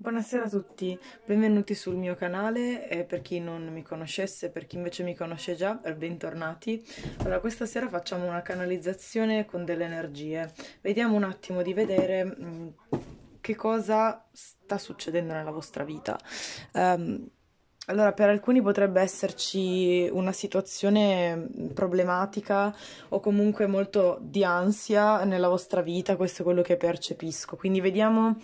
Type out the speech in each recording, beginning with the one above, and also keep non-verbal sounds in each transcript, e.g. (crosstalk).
Buonasera a tutti, benvenuti sul mio canale e eh, per chi non mi conoscesse, per chi invece mi conosce già, eh, bentornati. Allora, questa sera facciamo una canalizzazione con delle energie. Vediamo un attimo di vedere mm, che cosa sta succedendo nella vostra vita. Um, allora, per alcuni potrebbe esserci una situazione mm, problematica o comunque molto di ansia nella vostra vita, questo è quello che percepisco. Quindi vediamo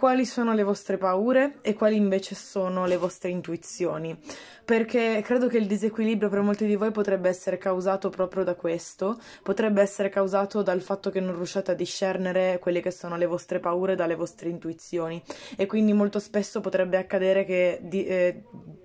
quali sono le vostre paure e quali invece sono le vostre intuizioni, perché credo che il disequilibrio per molti di voi potrebbe essere causato proprio da questo, potrebbe essere causato dal fatto che non riusciate a discernere quelle che sono le vostre paure dalle vostre intuizioni e quindi molto spesso potrebbe accadere che di, eh,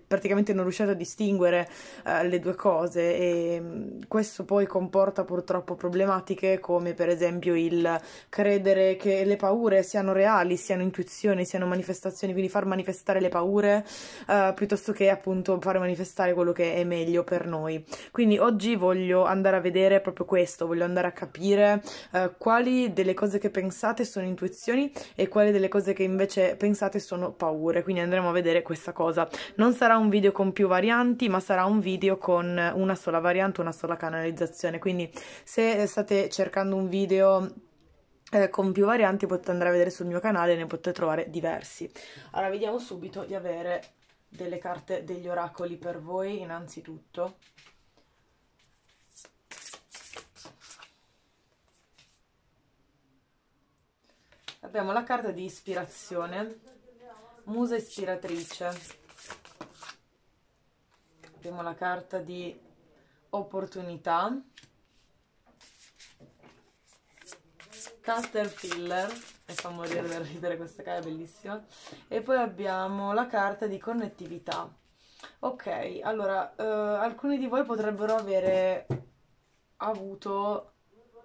praticamente non riusciate a distinguere eh, le due cose e mm, questo poi comporta purtroppo problematiche come per esempio il credere che le paure siano reali, siano intuizioni, siano manifestazioni, quindi far manifestare le paure eh, piuttosto che appunto far manifestare quello che è meglio per noi. Quindi oggi voglio andare a vedere proprio questo, voglio andare a capire eh, quali delle cose che pensate sono intuizioni e quali delle cose che invece pensate sono paure, quindi andremo a vedere questa cosa. Non sarà un video con più varianti, ma sarà un video con una sola variante, una sola canalizzazione. Quindi se state cercando un video eh, con più varianti potete andare a vedere sul mio canale, e ne potete trovare diversi. Allora, vediamo subito di avere delle carte degli oracoli per voi innanzitutto. Abbiamo la carta di ispirazione, musa ispiratrice abbiamo la carta di opportunità. Caterpillar, mi fa morire da ridere questa cara, è bellissima. E poi abbiamo la carta di connettività. Ok, allora, eh, alcuni di voi potrebbero avere avuto,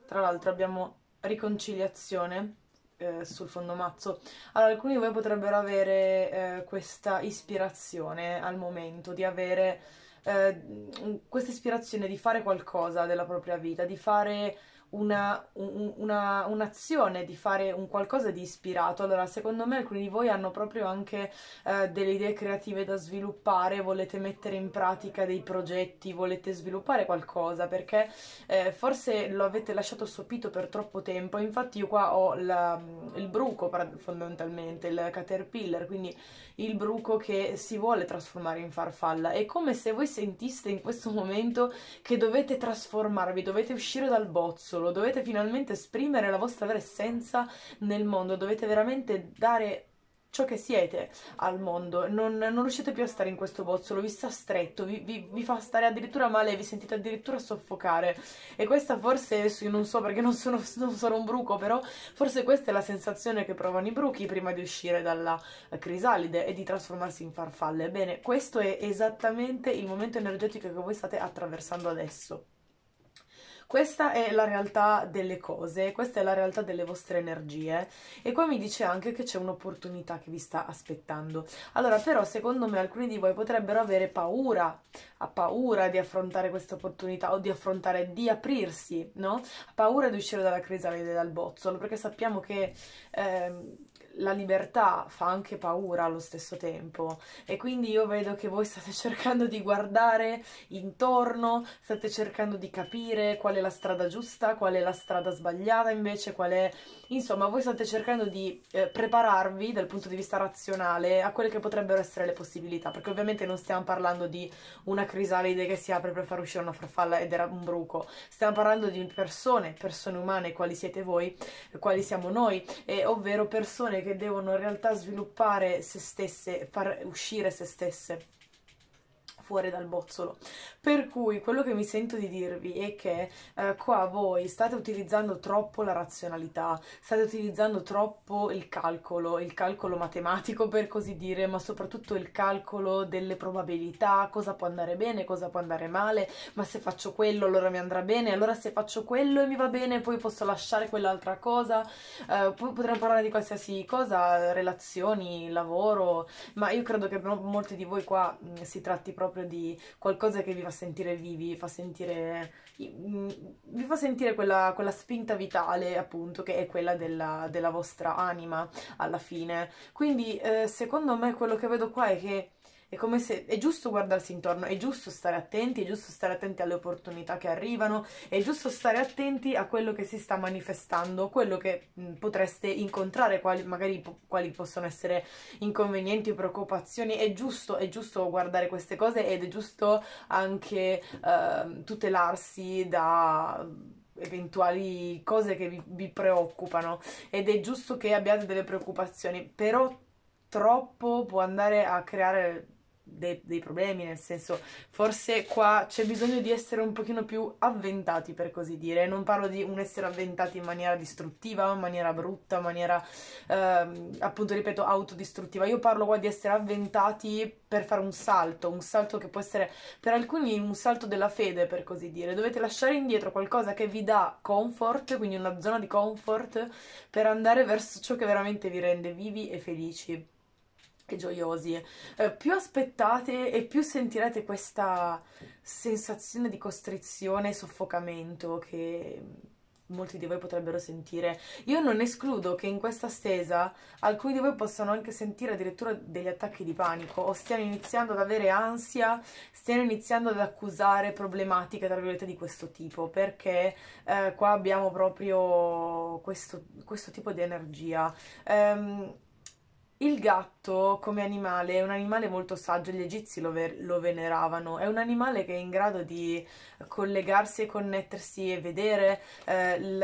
tra l'altro abbiamo riconciliazione eh, sul fondo mazzo. Allora, alcuni di voi potrebbero avere eh, questa ispirazione al momento di avere eh, questa ispirazione di fare qualcosa della propria vita, di fare una, un, una, un'azione, di fare un qualcosa di ispirato. Allora, secondo me alcuni di voi hanno proprio anche eh, delle idee creative da sviluppare, volete mettere in pratica dei progetti, volete sviluppare qualcosa, perché eh, forse lo avete lasciato sopito per troppo tempo. Infatti io qua ho la, il bruco fondamentalmente, il caterpillar, quindi il bruco che si vuole trasformare in farfalla. È come se voi sentiste in questo momento che dovete trasformarvi, dovete uscire dal bozzo, solo, dovete finalmente esprimere la vostra vera essenza nel mondo, dovete veramente dare ciò che siete al mondo, non, non, riuscite più a stare in questo bozzolo, vi sta stretto, vi, vi, vi, fa stare addirittura male, vi sentite addirittura soffocare e questa forse, non so perché non sono, non sono un bruco però, forse questa è la sensazione che provano i bruchi prima di uscire dalla crisalide e di trasformarsi in farfalle, bene, questo è esattamente il momento energetico che voi state attraversando adesso. Questa è la realtà delle cose, questa è la realtà delle vostre energie e poi mi dice anche che c'è un'opportunità che vi sta aspettando. Allora, però, secondo me alcuni di voi potrebbero avere paura, ha paura di affrontare questa opportunità o di affrontare, di aprirsi, no? Ha paura di uscire dalla crisalide, dal bozzolo, perché sappiamo che... Eh, la libertà fa anche paura allo stesso tempo e quindi io vedo che voi state (laughs) cercando di guardare intorno, state cercando di capire qual è la strada giusta, qual è la strada sbagliata invece, qual è... Insomma, voi state cercando di eh, prepararvi dal punto di vista razionale a quelle che potrebbero essere le possibilità, perché ovviamente non stiamo parlando di una crisalide che si apre per far uscire una farfalla ed era un bruco, stiamo parlando di persone, persone umane, quali siete voi, quali siamo noi, e eh, ovvero persone che devono in realtà sviluppare se stesse, far uscire se stesse fuori dal bozzolo. Per cui quello che mi sento di dirvi è che eh, qua voi state utilizzando troppo la razionalità, state utilizzando troppo il calcolo, il calcolo matematico per così dire, ma soprattutto il calcolo delle probabilità, cosa può andare bene, cosa può andare male, ma se faccio quello allora mi andrà bene, allora se faccio quello e mi va bene, poi posso lasciare quell'altra cosa, eh, potremmo parlare di qualsiasi cosa, relazioni, lavoro, ma io credo che molti di voi qua si tratti proprio proprio di qualcosa che vi fa sentire vivi, fa sentire, mm, vi fa sentire quella, quella, spinta vitale appunto che è quella della, della vostra anima alla fine. Quindi eh, secondo me quello che vedo qua è che è come se è giusto guardarsi intorno, è giusto stare attenti, è giusto stare attenti alle opportunità che arrivano, è giusto stare attenti a quello che si sta manifestando, quello che mh, mm, potreste incontrare, quali, magari po quali possono essere inconvenienti o preoccupazioni. È giusto, è giusto guardare queste cose ed è giusto anche eh, tutelarsi da eventuali cose che vi, vi, preoccupano ed è giusto che abbiate delle preoccupazioni, però troppo può andare a creare dei, dei problemi, nel senso forse qua c'è bisogno di essere un pochino più avventati per così dire, non parlo di un essere avventati in maniera distruttiva, in maniera brutta, in maniera eh, appunto ripeto autodistruttiva, io parlo qua di essere avventati per fare un salto, un salto che può essere per alcuni un salto della fede per così dire, dovete lasciare indietro qualcosa che vi dà comfort, quindi una zona di comfort per andare verso ciò che veramente vi rende vivi e felici e gioiosi, eh, più aspettate e più sentirete questa sensazione di costrizione e soffocamento che molti di voi potrebbero sentire. Io non escludo che in questa stesa alcuni di voi possano anche sentire addirittura degli attacchi di panico o stiano iniziando ad avere ansia, stiano iniziando ad accusare problematiche tra virgolette di questo tipo, perché eh, qua abbiamo proprio questo, questo, tipo di energia. Um, il gatto come animale è un animale molto saggio, gli egizi lo, lo, veneravano, è un animale che è in grado di collegarsi e connettersi e vedere eh, il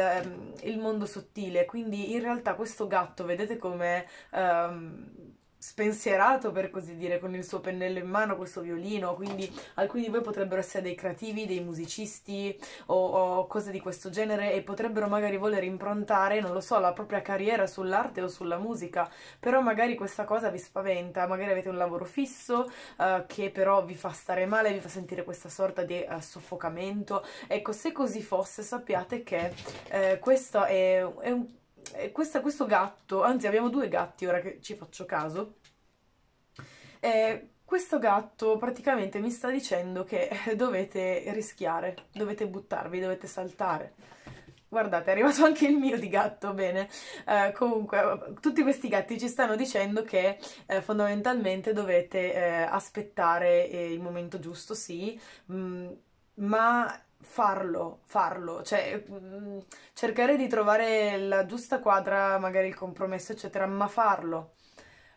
ehm, mondo sottile, quindi in realtà questo gatto vedete come... Um, spensierato per così dire con il suo pennello in mano questo violino quindi alcuni di voi potrebbero essere dei creativi dei musicisti o, o, cose di questo genere e potrebbero magari voler improntare non lo so la propria carriera sull'arte o sulla musica però magari questa cosa vi spaventa magari avete un lavoro fisso uh, che però vi fa stare male vi fa sentire questa sorta di uh, soffocamento ecco se così fosse sappiate che uh, questo è, è un eh, questa, questo gatto, anzi abbiamo due gatti ora che ci faccio caso, eh, questo gatto praticamente mi sta dicendo che (laughs) dovete rischiare, dovete buttarvi, dovete saltare. Guardate, è arrivato anche il mio di gatto, bene. Eh, comunque, tutti questi gatti ci stanno dicendo che eh, fondamentalmente dovete eh, aspettare eh, il momento giusto, sì, mh, mm, ma farlo, farlo, cioè mh, mm, cercare di trovare la giusta quadra, magari il compromesso, eccetera, ma farlo,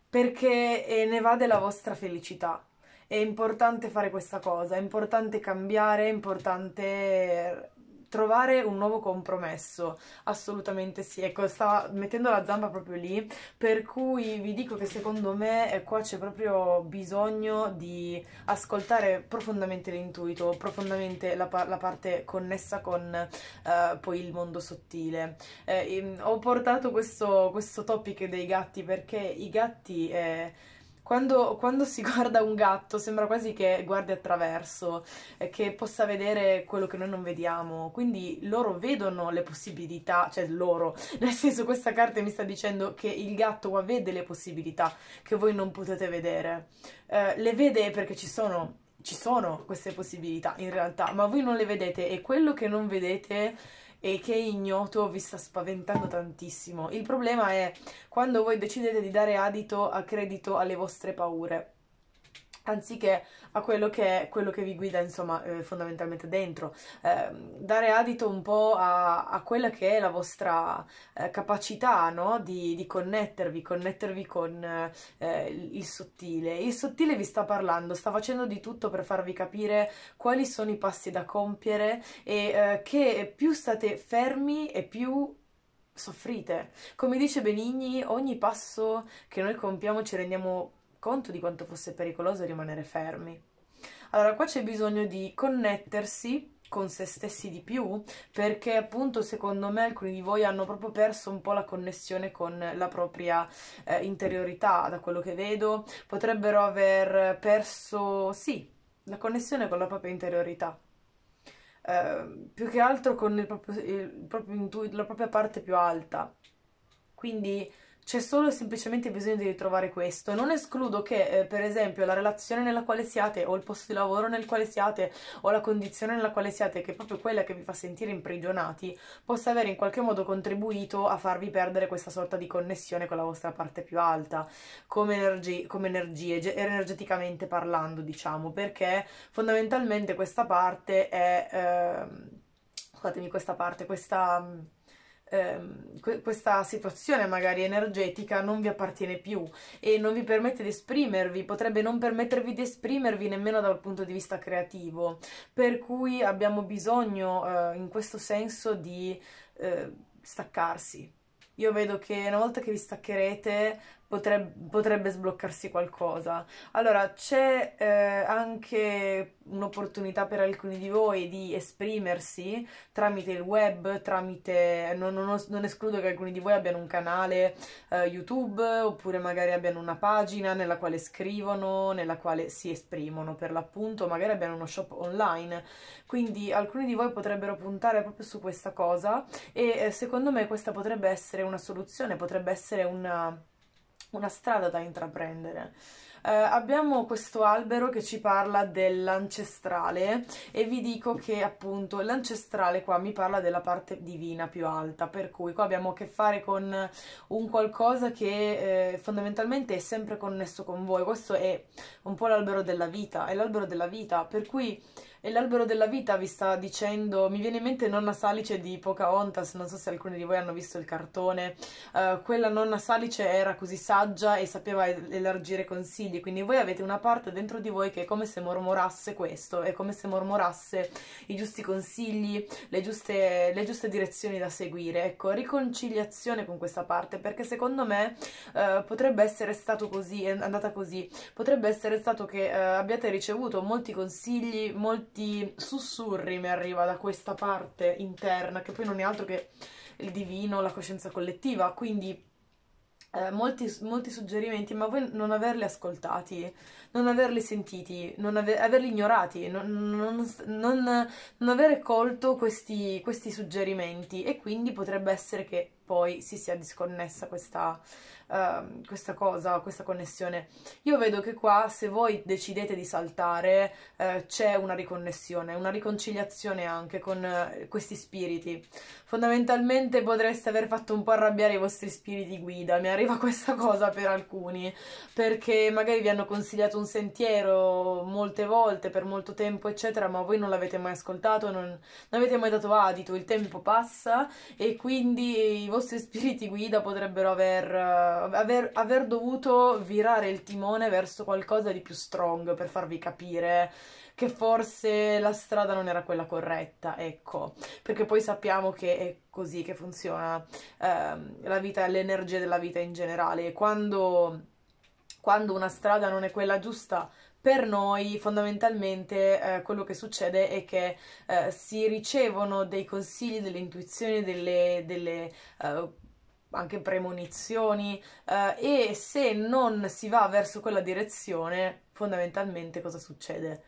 perché eh, ne va della vostra felicità. È importante fare questa cosa, è importante cambiare, è importante trovare un nuovo compromesso, assolutamente sì, ecco, stava mettendo la zampa proprio lì, per cui vi dico che secondo me ecco, qua c'è proprio bisogno di ascoltare profondamente l'intuito, profondamente la, par la, parte connessa con uh, poi il mondo sottile. Eh, ho portato questo, questo topic dei gatti perché i gatti... Eh, quando, quando, si (laughs) guarda un gatto sembra quasi che guardi attraverso, che possa vedere quello che noi non vediamo, quindi loro vedono le possibilità, cioè loro, (laughs) nel senso questa carta mi sta dicendo che il gatto qua vede le possibilità che voi non potete vedere, eh, le vede perché ci sono, ci sono queste possibilità in realtà, ma voi non le vedete e quello che non vedete e che ignoto vi sta spaventando tantissimo. Il problema è quando voi decidete di dare adito a credito alle vostre paure anziché a quello che, quello che, vi guida insomma eh, fondamentalmente dentro eh, dare adito un po' a, a, quella che è la vostra eh, capacità no? di, di, connettervi connettervi con eh, il sottile il sottile vi sta parlando sta facendo di tutto per farvi capire quali sono i passi da compiere e eh, che più state fermi e più soffrite come dice Benigni ogni passo che noi compiamo ci rendiamo più conto di quanto fosse pericoloso rimanere fermi. Allora, qua c'è bisogno di connettersi con se stessi di più, perché appunto secondo me alcuni di voi hanno proprio perso un po' la connessione con la propria eh, interiorità, da quello che vedo, potrebbero aver perso, sì, la connessione con la propria interiorità. Eh, più che altro con il proprio, il proprio intuito, la propria parte più alta. Quindi c'è solo semplicemente bisogno di ritrovare questo. Non escludo che, eh, per esempio, la relazione nella quale siate, o il posto di lavoro nel quale siate, o la condizione nella quale siate, che è proprio quella che vi fa sentire imprigionati, possa avere in qualche modo contribuito a farvi perdere questa sorta di connessione con la vostra parte più alta, come, energi come energie, energeticamente parlando, diciamo, perché fondamentalmente questa parte è. Eh, scusatemi, questa parte, questa Ehm, questa situazione magari energetica non vi appartiene più e non vi permette di esprimervi, potrebbe non permettervi di esprimervi nemmeno dal punto di vista creativo, per cui abbiamo bisogno eh, in questo senso di eh, staccarsi. Io vedo che una volta che vi staccherete potrebbe, potrebbe sbloccarsi qualcosa. Allora, c'è eh, anche un'opportunità per alcuni di voi di esprimersi tramite il web, tramite... Non, non, non escludo che alcuni di voi abbiano un canale eh, YouTube oppure magari abbiano una pagina nella quale scrivono, nella quale si esprimono per l'appunto, magari abbiano uno shop online. Quindi alcuni di voi potrebbero puntare proprio su questa cosa e eh, secondo me questa potrebbe essere una soluzione, potrebbe essere una una strada da intraprendere. Eh, abbiamo questo albero che ci parla dell'ancestrale e vi dico che appunto l'ancestrale qua mi parla della parte divina più alta, per cui qua abbiamo a che fare con un qualcosa che eh, fondamentalmente è sempre connesso con voi. Questo è un po' l'albero della vita, è l'albero della vita, per cui e l'albero della vita vi sta dicendo, mi viene in mente Nonna Salice di Pocahontas, non so se alcuni di voi hanno visto il cartone, uh, quella Nonna Salice era così saggia e sapeva elargire consigli, quindi voi avete una parte dentro di voi che è come se mormorasse questo, è come se mormorasse i giusti consigli, le giuste, le giuste direzioni da seguire, ecco, riconciliazione con questa parte, perché secondo me uh, potrebbe essere stato così, è andata così, potrebbe essere stato che uh, abbiate ricevuto molti consigli, molti quanti sussurri mi arriva da questa parte interna, che poi non è altro che il divino, la coscienza collettiva, quindi eh, molti, molti, suggerimenti, ma voi non averli ascoltati non averli sentiti, non ave- averli ignorati, non, non, non, non avere colto questi, questi, suggerimenti e quindi potrebbe essere che poi si sia disconnessa questa, uh, questa cosa, questa connessione. Io vedo che qua se voi decidete di saltare uh, c'è una riconnessione, una riconciliazione anche con uh, questi spiriti. Fondamentalmente potreste aver fatto un po' arrabbiare i vostri spiriti guida, mi arriva (laughs) questa cosa per alcuni, perché magari vi hanno consigliato un sentiero molte volte, per molto tempo, eccetera, ma voi non l'avete mai ascoltato, non, non avete mai dato adito, ah, il tempo passa e quindi i vostri (laughs) spiriti guida potrebbero aver, eh, aver, aver dovuto virare il timone verso qualcosa di più strong per farvi capire che forse la strada non era quella corretta, ecco, perché poi sappiamo che è così che funziona ehm, la vita, l'energia della vita in generale, quando quando una strada non è quella giusta per noi fondamentalmente eh, quello che succede è che eh, si ricevono dei consigli, delle intuizioni, delle, delle eh, anche premonizioni eh, e se non si va verso quella direzione fondamentalmente cosa succede?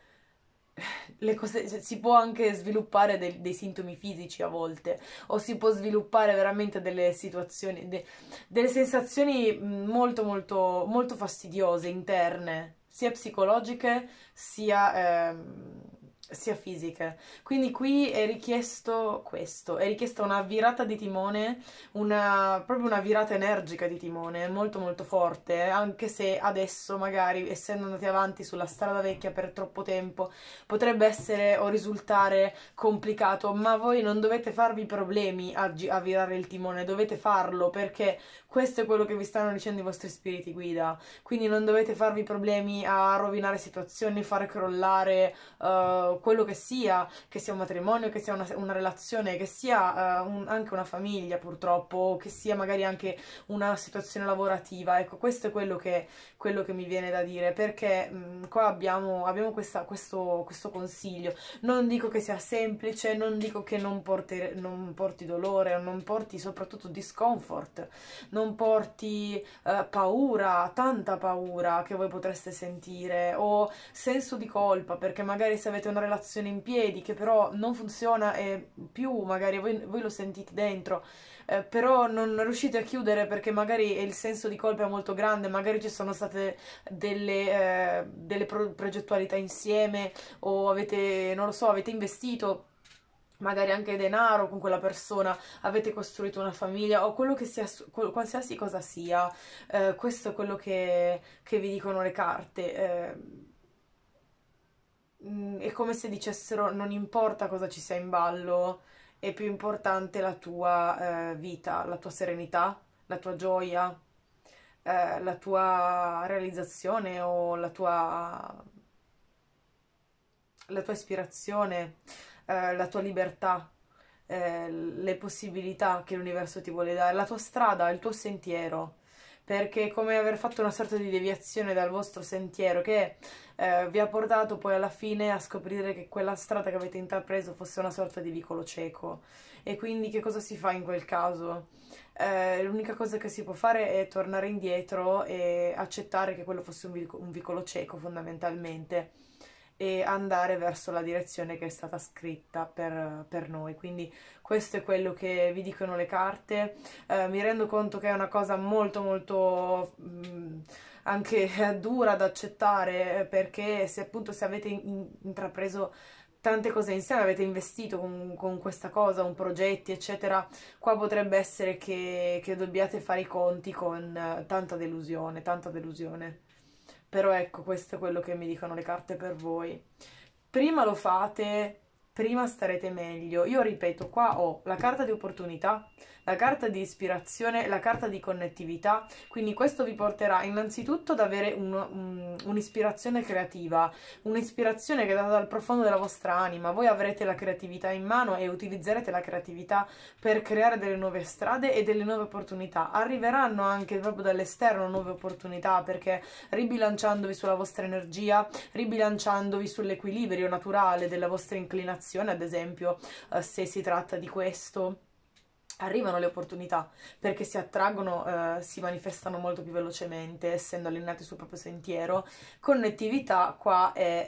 le cose, si può anche sviluppare dei, dei sintomi fisici a volte o si può sviluppare veramente delle situazioni, de, delle sensazioni mm, molto molto molto fastidiose interne, sia psicologiche sia... Ehm, sia fisiche. Quindi qui è richiesto questo, è richiesta una virata di timone, una, proprio una virata energica di timone, molto molto forte, anche se adesso magari essendo andati avanti sulla strada vecchia per troppo tempo potrebbe essere o risultare complicato, ma voi non dovete farvi problemi a, a virare il timone, dovete farlo perché questo è quello che vi stanno dicendo i vostri spiriti guida, quindi non dovete farvi problemi a rovinare situazioni, far crollare... Uh, quello che sia, che sia un matrimonio, che sia una, una relazione, che sia uh, un, anche una famiglia purtroppo, che sia magari anche una situazione lavorativa, ecco questo è quello che, quello che mi viene da dire, perché mh, mm, qua abbiamo, abbiamo questa, questo, questo, consiglio, non dico che sia semplice, non dico che non porti, non porti dolore, non porti soprattutto discomfort, non porti uh, paura, tanta paura che voi potreste sentire, o senso di colpa, perché magari se avete una relazione relazione in piedi che però non funziona e più magari voi, voi lo sentite dentro, eh, però non riuscite a chiudere perché magari il senso di colpa è molto grande, magari ci sono state delle, eh, delle pro- progettualità insieme o avete, non lo so, avete investito magari anche denaro con quella persona, avete costruito una famiglia o quello che sia, qualsiasi cosa sia, eh, questo è quello che, che vi dicono le carte. Eh Mm, è come se dicessero non importa cosa ci sia in ballo, è più importante la tua eh, vita, la tua serenità, la tua gioia, eh, la tua realizzazione o la tua, la tua ispirazione, eh, la tua libertà, eh, le possibilità che l'universo ti vuole dare, la tua strada, il tuo sentiero perché è come aver fatto una sorta di deviazione dal vostro sentiero che eh, vi ha portato poi alla fine a scoprire che quella strada che avete intrapreso fosse una sorta di vicolo cieco. E quindi che cosa si fa in quel caso? Eh, l'unica cosa che si può fare è tornare indietro e accettare che quello fosse un, vic- un vicolo cieco fondamentalmente e andare verso la direzione che è stata scritta per, per noi. Quindi questo è quello che vi dicono le carte. Eh, mi rendo conto che è una cosa molto molto mh, mm, anche (laughs) dura da accettare perché se appunto se avete in, intrapreso tante cose insieme, avete investito con, con, questa cosa, un progetti, eccetera, qua potrebbe essere che, che dobbiate fare i conti con eh, tanta delusione, tanta delusione. Però ecco, questo è quello che mi dicono le carte per voi. Prima lo fate prima starete meglio. Io ripeto, qua ho la carta di opportunità, la carta di ispirazione, la carta di connettività, quindi questo vi porterà innanzitutto ad avere un, un, un'ispirazione creativa, un'ispirazione che è data dal profondo della vostra anima, voi avrete la creatività in mano e utilizzerete la creatività per creare delle nuove strade e delle nuove opportunità. Arriveranno anche proprio dall'esterno nuove opportunità perché ribilanciandovi sulla vostra energia, ribilanciandovi sull'equilibrio naturale della vostra inclinazione, comunicazione, ad esempio, eh, se si tratta di questo arrivano le opportunità perché si attraggono, eh, si manifestano molto più velocemente, essendo allineati sul proprio sentiero. Connettività qua è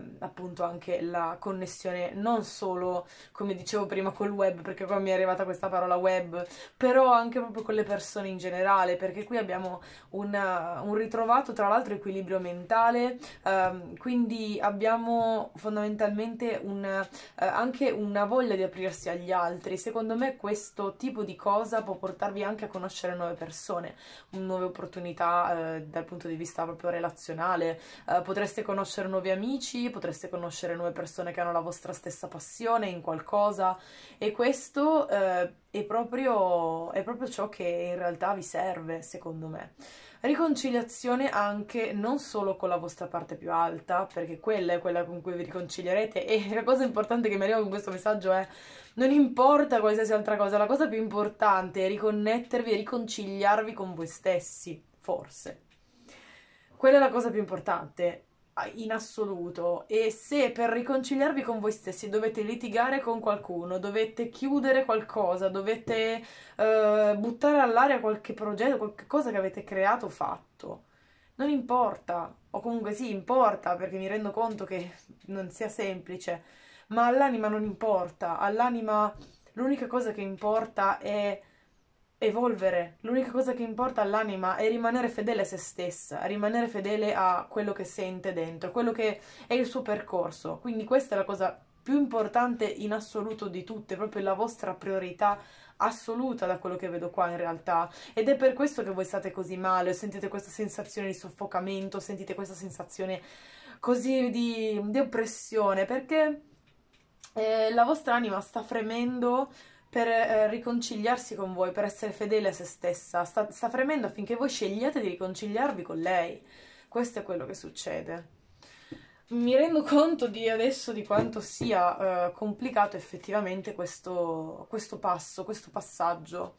eh, appunto anche la connessione non solo, come dicevo prima, col web, perché qua mi è arrivata questa parola web, però anche proprio con le persone in generale, perché qui abbiamo una, eh, un ritrovato tra l'altro equilibrio mentale, ehm, quindi abbiamo fondamentalmente un, eh, anche una voglia di aprirsi agli altri. Secondo me questo questo tipo di cosa può portarvi anche a conoscere nuove persone, nuove opportunità eh, dal punto di vista proprio relazionale, eh, potreste conoscere nuovi amici, potreste conoscere nuove persone che hanno la vostra stessa passione in qualcosa e questo eh, è proprio, è proprio ciò che in realtà vi serve, secondo me. Riconciliazione anche non solo con la vostra parte più alta, perché quella è quella con cui vi riconcilierete e (laughs) la cosa importante che mi arriva con questo messaggio è non importa qualsiasi altra cosa, la cosa più importante è riconnettervi e riconciliarvi con voi stessi, forse. Quella è la cosa più importante in assoluto e se per riconciliarvi con voi stessi dovete litigare con qualcuno, dovete chiudere qualcosa, dovete eh, buttare all'aria qualche progetto, qualche cosa che avete creato o fatto, non importa, o comunque sì importa perché mi rendo conto che non sia semplice, ma all'anima non importa, all'anima l'unica cosa che importa è evolvere. L'unica cosa che importa all'anima è rimanere fedele a se stessa, rimanere fedele a quello che sente dentro, quello che è il suo percorso. Quindi questa è la cosa più importante in assoluto di tutte, proprio la vostra priorità assoluta da quello che vedo qua in realtà ed è per questo che voi state così male, sentite questa sensazione di soffocamento, sentite questa sensazione così di, di oppressione perché eh, la vostra anima sta fremendo per eh, riconciliarsi con voi, per essere fedele a se stessa. Sta, sta fremendo affinché voi scegliate di riconciliarvi con lei. Questo è quello che succede mi rendo conto di adesso di quanto sia uh, complicato effettivamente questo, questo, passo, questo passaggio.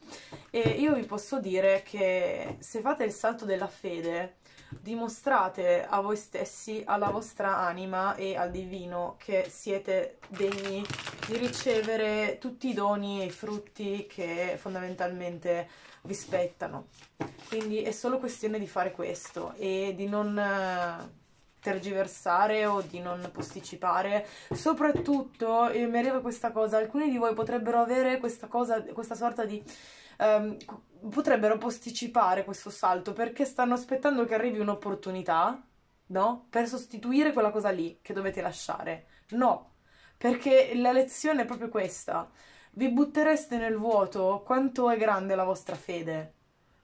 E io vi posso dire che se fate il salto della fede, dimostrate a voi stessi, alla vostra anima e al divino che siete degni di ricevere tutti i doni e i frutti che fondamentalmente vi spettano. Quindi è solo questione di fare questo e di non eh, tergiversare o di non posticipare. Soprattutto, mi arriva questa cosa, alcuni di voi potrebbero avere questa cosa, questa sorta di ehm, potrebbero posticipare questo salto perché stanno aspettando che arrivi un'opportunità, no? Per sostituire quella cosa lì che dovete lasciare. No, perché la lezione è proprio questa. Vi buttereste nel vuoto quanto è grande la vostra fede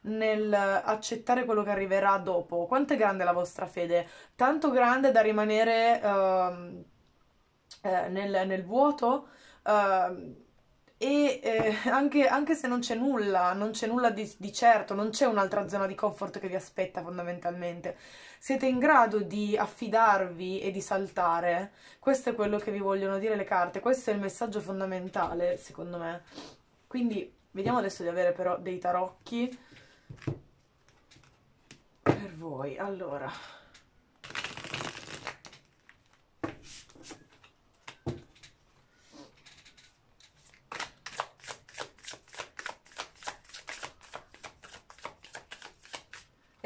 nel accettare quello che arriverà dopo. Quanto è grande la vostra fede? Tanto grande da rimanere uh, nel, nel, vuoto. Uh, e eh, anche, anche, se non c'è nulla, non c'è nulla di, di certo, non c'è un'altra zona di comfort che vi aspetta fondamentalmente, siete in grado di affidarvi e di saltare, questo è quello che vi vogliono dire le carte, questo è il messaggio fondamentale secondo me. Quindi vediamo adesso di avere però dei tarocchi per voi. Allora...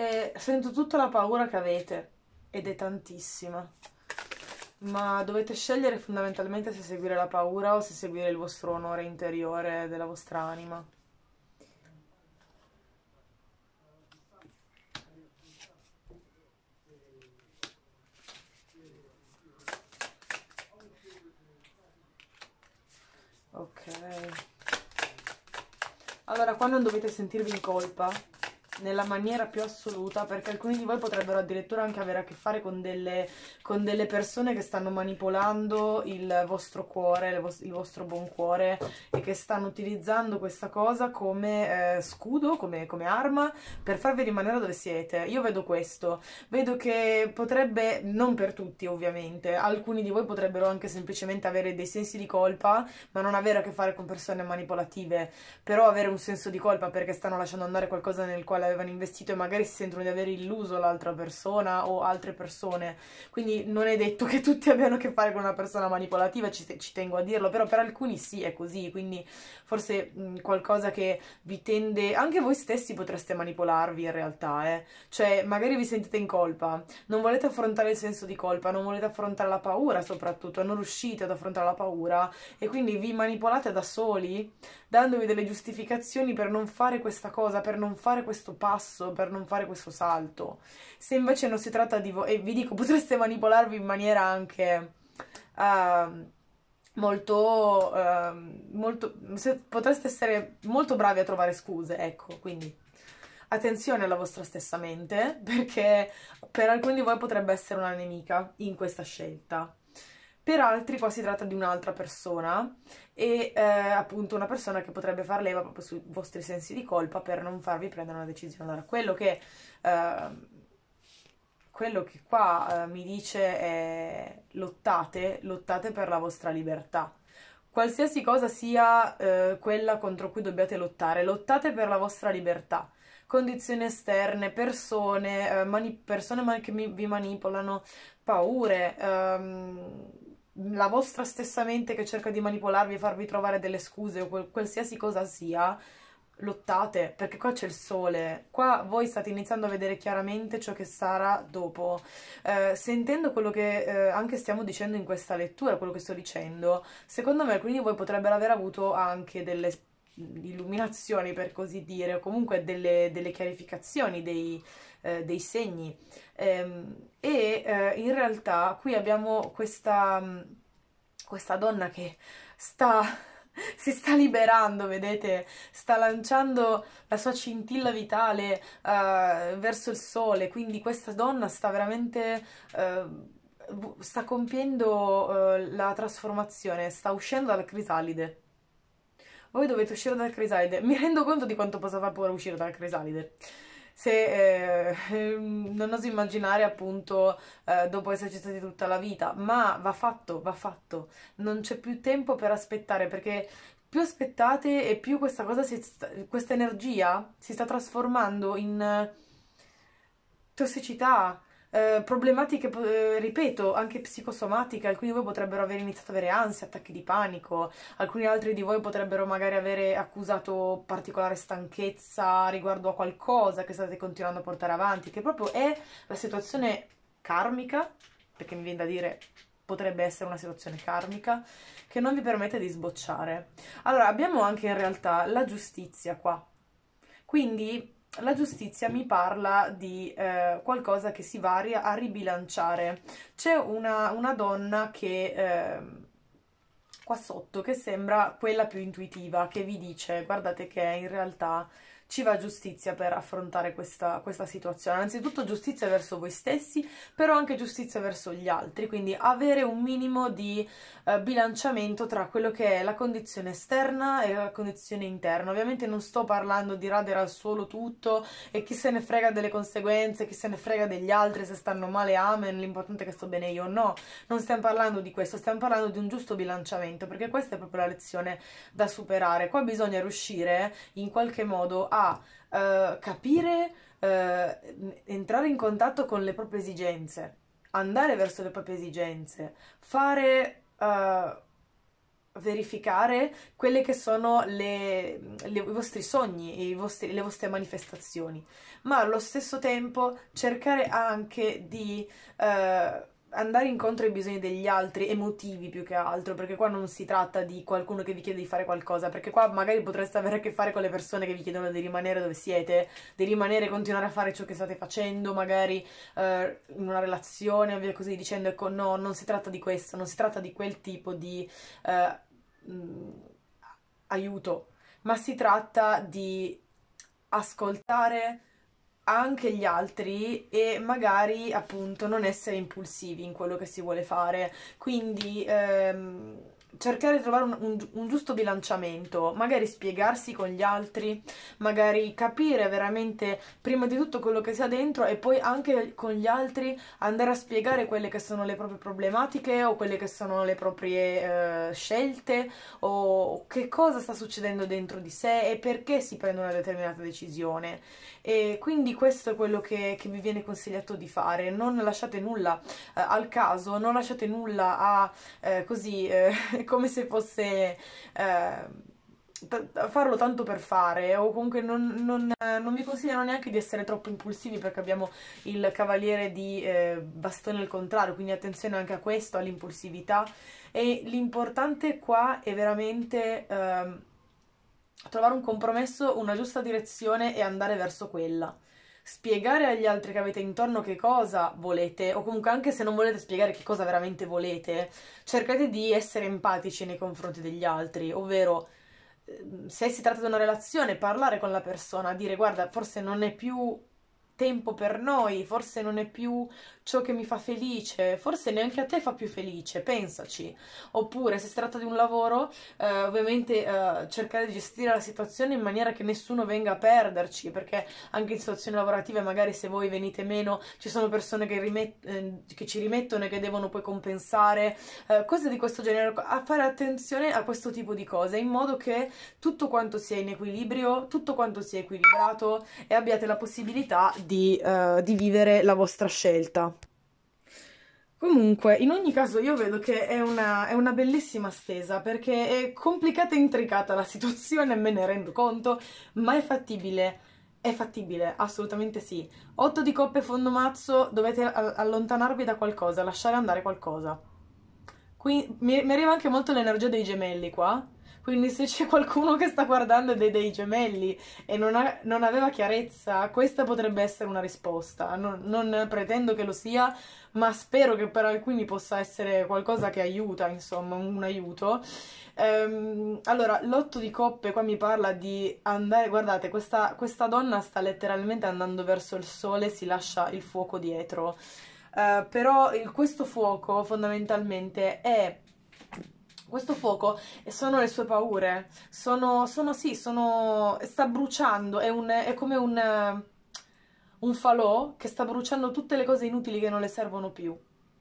Eh, sento tutta la paura che avete ed è tantissima. Ma dovete scegliere fondamentalmente se seguire la paura o se seguire il vostro onore interiore della vostra anima. Ok. Allora, qua non dovete sentirvi in colpa nella maniera più assoluta perché alcuni di voi potrebbero addirittura anche avere a che fare con delle, con delle persone che stanno manipolando il vostro cuore, il vostro buon cuore e che stanno utilizzando questa cosa come eh, scudo, come, come arma per farvi rimanere dove siete. Io vedo questo, vedo che potrebbe, non per tutti ovviamente, alcuni di voi potrebbero anche semplicemente avere dei sensi di colpa ma non avere a che fare con persone manipolative, però avere un senso di colpa perché stanno lasciando andare qualcosa nel quale avevano investito e magari si sentono di aver illuso l'altra persona o altre persone. Quindi non è detto che tutti abbiano a che fare con una persona manipolativa, ci, ci tengo a dirlo, però per alcuni sì è così, quindi forse mh, qualcosa che vi tende, anche voi stessi potreste manipolarvi in realtà, eh? cioè magari vi sentite in colpa, non volete affrontare il senso di colpa, non volete affrontare la paura soprattutto, non riuscite ad affrontare la paura e quindi vi manipolate da soli dandovi delle giustificazioni per non fare questa cosa, per non fare questo passo, per non fare questo salto. Se invece non si tratta di voi, e vi dico, (laughs) potreste manipolarvi in maniera anche uh, molto, uh, molto se, potreste essere molto bravi a trovare scuse, ecco, quindi attenzione alla vostra stessa mente, (laughs) perché per alcuni di voi potrebbe essere una nemica in questa scelta per altri qua si tratta di un'altra persona e eh, appunto una persona che potrebbe far leva proprio sui vostri sensi di colpa per non farvi prendere una decisione. Allora, quello che, eh, quello che qua eh, mi dice è lottate, lottate per la vostra libertà. Qualsiasi cosa sia eh, quella contro cui dobbiate lottare, lottate per la vostra libertà condizioni esterne, persone, eh, mani persone man che mi vi manipolano, paure, ehm, la vostra stessa mente che cerca di manipolarvi e farvi trovare delle scuse o qualsiasi cosa sia, lottate, perché qua c'è il sole, qua voi state iniziando a vedere chiaramente ciò che sarà dopo. Eh, sentendo quello che eh, anche stiamo dicendo in questa lettura, quello che sto dicendo, secondo me alcuni di voi potrebbero aver avuto anche delle esperienze illuminazioni per così dire, o comunque delle, delle chiarificazioni, dei, eh, dei segni. Ehm, e eh, in realtà qui abbiamo questa, mm, questa donna che sta, (laughs) si sta liberando, vedete, sta lanciando la sua scintilla vitale eh, verso il sole, quindi questa donna sta veramente eh, sta compiendo eh, la trasformazione, sta uscendo dalla crisalide voi dovete uscire dal crisalide. Mi rendo conto di quanto possa far paura uscire dal crisalide. Se eh, ehm, non oso immaginare, appunto, eh, dopo esserci stati tutta la vita, ma va fatto, va fatto. Non c'è più tempo per aspettare perché più aspettate e più questa cosa, sta, questa energia si sta trasformando in eh, tossicità, eh, problematiche, eh, ripeto, anche psicosomatiche, alcuni di voi potrebbero aver iniziato ad avere ansia, attacchi di panico, alcuni altri di voi potrebbero magari avere accusato particolare stanchezza riguardo a qualcosa che state continuando a portare avanti, che proprio è la situazione karmica, perché mi viene da dire potrebbe essere una situazione karmica, che non vi permette di sbocciare. Allora, abbiamo anche in realtà la giustizia qua. Quindi la giustizia mi parla di eh, qualcosa che si varia a ribilanciare. C'è una, una, donna che... Eh, qua sotto che sembra quella più intuitiva che vi dice guardate che in realtà ci va giustizia per affrontare questa, questa situazione. Anzitutto giustizia verso voi stessi, però anche giustizia verso gli altri, quindi avere un minimo di eh, bilanciamento tra quello che è la condizione esterna e la condizione interna. Ovviamente non sto parlando di radere al suolo tutto e chi se ne frega delle conseguenze, chi se ne frega degli altri, se stanno male amen, l'importante è che sto bene io no. Non stiamo parlando di questo, stiamo parlando di un giusto bilanciamento, perché questa è proprio la lezione da superare. Qua bisogna riuscire in qualche modo a uh, capire, uh, entrare in contatto con le proprie esigenze, andare verso le proprie esigenze, fare... Uh, verificare quelle che sono le, le, i vostri sogni, i vostri, le vostre manifestazioni, ma allo stesso tempo cercare anche di eh, andare incontro ai bisogni degli altri, emotivi più che altro, perché qua non si tratta di qualcuno che vi chiede di fare qualcosa, perché qua magari potreste avere a che fare con le persone che vi chiedono di rimanere dove siete, di rimanere e continuare a fare ciò che state facendo, magari eh, in una relazione o via così dicendo, ecco no, non si tratta di questo, non si tratta di quel tipo di eh, mm, aiuto, ma si tratta di ascoltare anche gli altri e magari appunto non essere impulsivi in quello che si vuole fare. Quindi ehm, cercare di trovare un, un, un, giusto bilanciamento, magari spiegarsi con gli altri, magari capire veramente prima di tutto quello che si ha dentro e poi anche con gli altri andare a spiegare quelle che sono le proprie problematiche o quelle che sono le proprie eh, scelte o che cosa sta succedendo dentro di sé e perché si prende una determinata decisione. E quindi questo è quello che, che vi viene consigliato di fare, non lasciate nulla eh, al caso, non lasciate nulla a eh, così eh, (laughs) come se fosse... Eh, farlo tanto per fare o comunque non, non, non, vi consigliano neanche di essere troppo impulsivi perché abbiamo il cavaliere di eh, bastone al contrario quindi attenzione anche a questo all'impulsività e l'importante qua è veramente eh, trovare un compromesso una giusta direzione e andare verso quella spiegare agli altri che avete intorno che cosa volete, o comunque anche se non volete spiegare che cosa veramente volete, cercate di essere empatici nei confronti degli altri, ovvero ehm, se si tratta di una relazione, parlare con la persona, dire guarda, forse non è più tempo per noi, forse non è più ciò che mi fa felice, forse neanche a te fa più felice, pensaci. Oppure se si tratta di un lavoro, eh, ovviamente eh, cercare di gestire la situazione in maniera che nessuno venga a perderci, perché anche in situazioni lavorative magari se voi venite meno ci sono persone che, rimet- eh, che ci rimettono e che devono poi compensare, eh, cose di questo genere, a fare attenzione a questo tipo di cose, in modo che tutto quanto sia in equilibrio, tutto quanto sia equilibrato e abbiate la possibilità di, eh, di vivere la vostra scelta. Comunque, in ogni caso io vedo che è una, è una, bellissima stesa perché è complicata e intricata la (laughs) situazione, me ne rendo conto, ma è fattibile, è fattibile, assolutamente sì. 8 di coppe fondo mazzo, dovete allontanarvi da qualcosa, lasciare andare qualcosa. Qui mi, mi arriva anche molto l'energia dei gemelli qua, quindi se c'è qualcuno che sta guardando dei, dei gemelli e non, ha, non, aveva chiarezza, questa potrebbe essere una risposta. Non, non, pretendo che lo sia, ma spero che per alcuni possa essere qualcosa che aiuta, insomma, un aiuto. Ehm, allora, l'otto di coppe qua mi parla di andare, guardate, questa, questa donna sta letteralmente andando verso il sole, si lascia il fuoco dietro. Uh, però il, questo fuoco fondamentalmente è questo fuoco sono le sue paure, sono, sono sì, sono, sta bruciando, è, un, è come un, un falò che sta bruciando tutte le cose inutili che non le servono più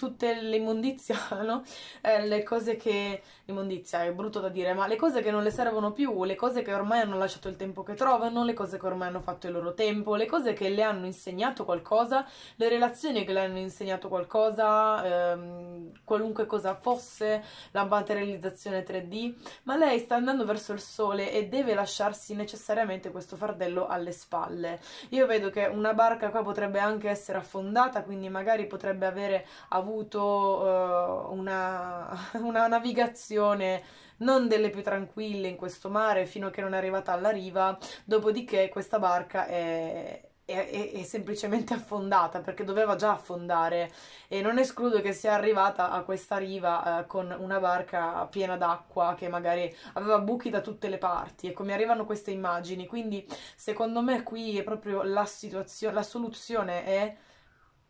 tutte le immondizie, (laughs) no? Eh, le cose che... immondizia è brutto da dire, ma le cose che non le servono più, le cose che ormai hanno lasciato il tempo che trovano, le cose che ormai hanno fatto il loro tempo, le cose che le hanno insegnato qualcosa, le relazioni che le hanno insegnato qualcosa, ehm, qualunque cosa fosse, la materializzazione 3D, ma lei sta andando verso il sole e deve lasciarsi necessariamente questo fardello alle spalle. Io vedo che una barca qua potrebbe anche essere affondata, quindi magari potrebbe avere avuto avuto uh, una, (laughs) una navigazione non delle più tranquille in questo mare fino a che non è arrivata alla riva, dopodiché questa barca è, è, è, semplicemente (laughs) affondata perché doveva già affondare e non escludo che sia arrivata a questa riva eh, con una barca piena d'acqua che magari aveva buchi da tutte le parti e come arrivano queste immagini quindi secondo me qui è proprio la situazione la soluzione è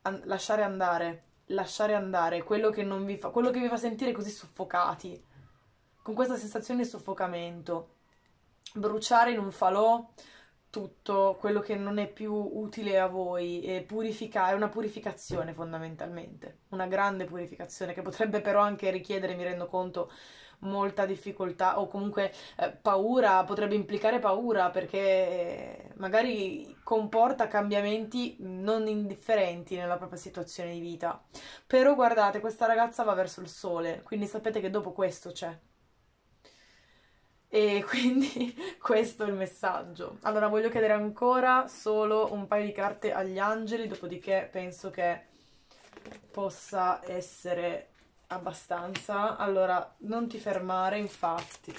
an- lasciare andare lasciare andare quello che, non vi fa, quello che vi fa sentire così soffocati, con questa sensazione di soffocamento, bruciare in un falò tutto quello che non è più utile a voi e purificare, una purificazione fondamentalmente, una grande purificazione che potrebbe però anche richiedere, mi rendo conto, molta difficoltà o comunque eh, paura, potrebbe implicare paura perché eh, magari comporta cambiamenti non indifferenti nella propria situazione di vita. Però guardate, questa ragazza va verso il sole, quindi sapete che dopo questo c'è. E (laughs) quindi questo è il messaggio. Allora voglio chiedere ancora solo un paio di carte agli angeli, dopodiché penso che possa essere abbastanza. Allora, non ti fermare, infatti.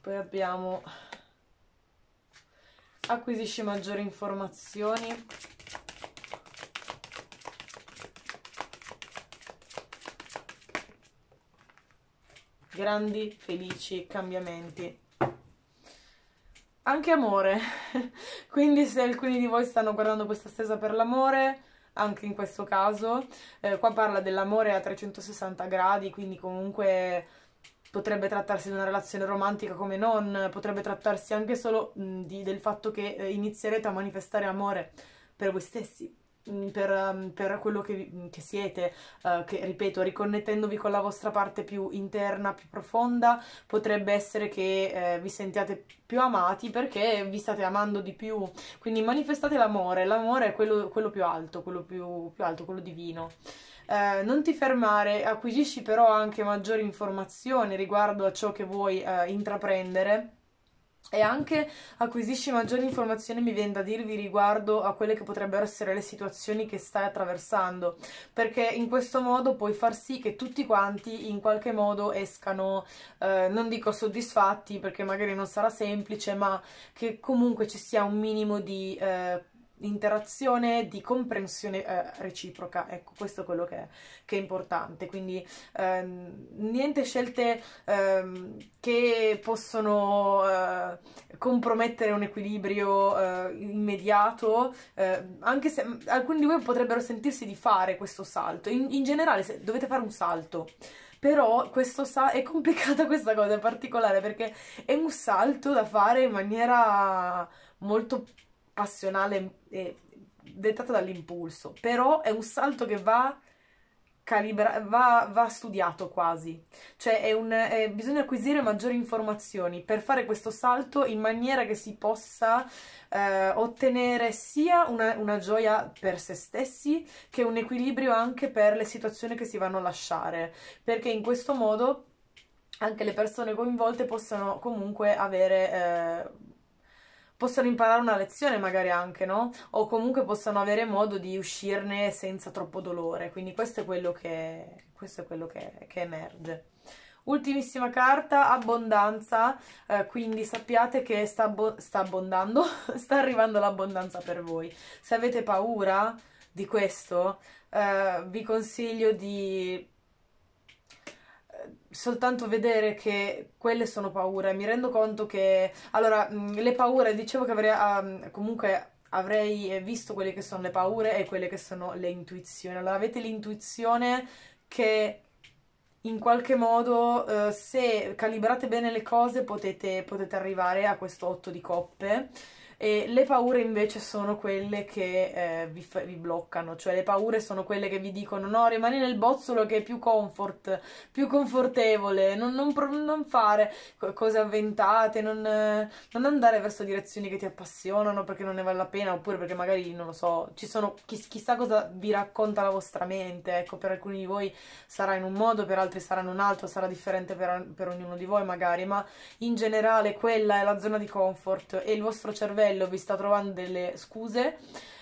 Poi abbiamo acquisisci maggiori informazioni. Grandi, felici cambiamenti. Anche amore. (laughs) Quindi se alcuni di voi stanno guardando questa stesa per l'amore, anche in questo caso. Eh, qua parla dell'amore a 360 gradi, quindi comunque potrebbe trattarsi di una relazione romantica come non, potrebbe trattarsi anche solo mh, di, del fatto che eh, inizierete a manifestare amore per voi stessi, Mm, per, mm, per quello che, mm, che siete, uh, che ripeto, riconnettendovi con la vostra parte più interna, più profonda, potrebbe essere che eh, vi sentiate più amati perché vi state amando di più. Quindi manifestate l'amore, l'amore è quello, quello più alto, quello più, più alto, quello divino. Eh, non ti fermare, acquisisci però anche maggiori informazioni riguardo a ciò che vuoi eh, intraprendere e anche acquisisci maggiori informazioni, mi viene da dirvi, riguardo a quelle che potrebbero essere le situazioni che stai attraversando, perché in questo modo puoi far sì che tutti quanti in qualche modo escano, eh, non dico soddisfatti, perché magari non sarà semplice, ma che comunque ci sia un minimo di... Eh, interazione, di comprensione eh, reciproca, ecco questo è quello che è, che è importante, quindi ehm, niente scelte ehm, che possono eh, compromettere un equilibrio eh, immediato, eh, anche se alcuni di voi potrebbero sentirsi di fare questo salto, in, in generale se dovete fare un salto, però questo sa- è complicata questa cosa, in particolare perché è un salto da fare in maniera molto passionale e dettata dall'impulso, però è un salto che va calibra- va, va studiato quasi, cioè è un, è, bisogna acquisire maggiori informazioni per fare questo salto in maniera che si possa eh, ottenere sia una, una, gioia per se stessi che un equilibrio anche per le situazioni che si vanno a lasciare, perché in questo modo anche le persone coinvolte possono comunque avere... Eh, possano imparare una lezione magari anche, no? O comunque possano avere modo di uscirne senza troppo dolore, quindi questo è quello che, è quello che, che emerge. Ultimissima carta, abbondanza, eh, quindi sappiate che sta, sta abbondando, (laughs) sta arrivando l'abbondanza per voi. Se avete paura di questo, eh, vi consiglio di soltanto vedere che quelle sono paure, mi rendo conto che... Allora, mm, le paure, dicevo che avrei... Ah, mm, comunque avrei eh, visto quelle che sono le paure e quelle che sono le intuizioni. Allora, avete l'intuizione che in qualche modo, eh, se calibrate bene le cose, potete, potete arrivare a questo 8 di coppe e le paure invece sono quelle che eh, vi, vi, bloccano, cioè le paure sono quelle che vi dicono no, rimani nel bozzolo che è più comfort, più confortevole, non, non, non fare cose avventate, non, non, andare verso direzioni che ti appassionano perché non ne vale la pena oppure perché magari, non lo so, ci sono chi- chissà cosa vi racconta la vostra mente, ecco, per alcuni di voi sarà in un modo, per altri sarà in un altro, sarà differente per, per ognuno di voi magari, ma in generale quella è la zona di comfort e il vostro cervello bello, vi sta trovando delle scuse.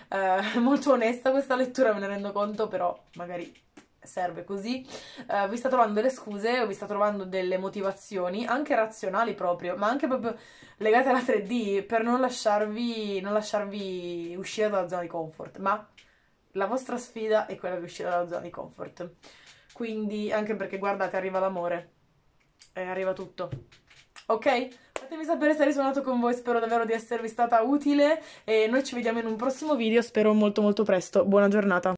Eh, (laughs) molto onesta questa lettura, me ne rendo conto, però magari serve così. Eh, vi sta trovando delle scuse, vi sta trovando delle motivazioni, anche razionali proprio, ma anche proprio legate alla 3D, per non lasciarvi, non lasciarvi uscire dalla zona di comfort. Ma la vostra sfida è quella di uscire dalla zona di comfort. Quindi, anche perché guardate, arriva l'amore, eh, arriva tutto ok? Fatemi sapere se ha risuonato con voi, spero davvero di esservi stata utile e noi ci vediamo in un prossimo video, spero molto molto presto. Buona giornata!